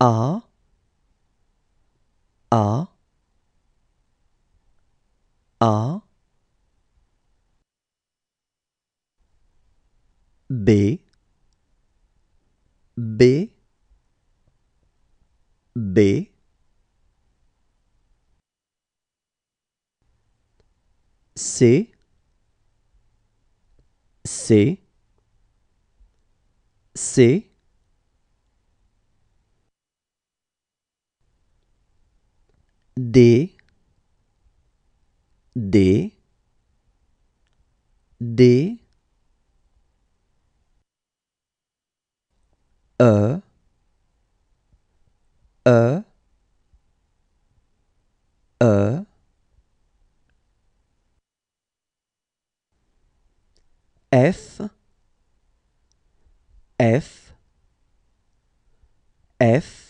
A A A B B B C C C D D D E E E F F F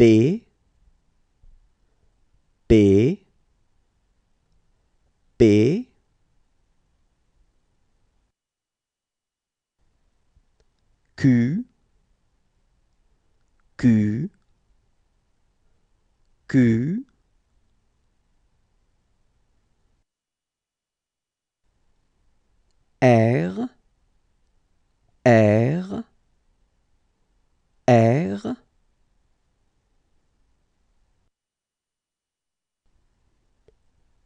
B P P Q Q Q R R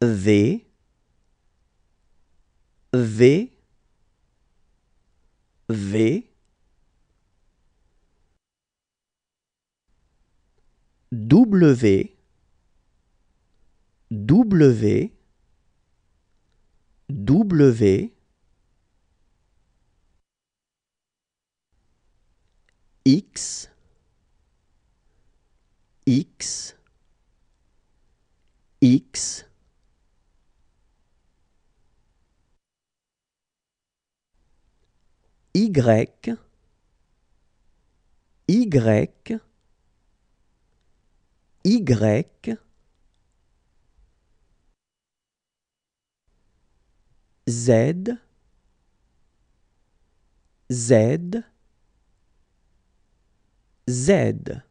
V V V W W W X X X Y, Y, Y, Z, Z, Z.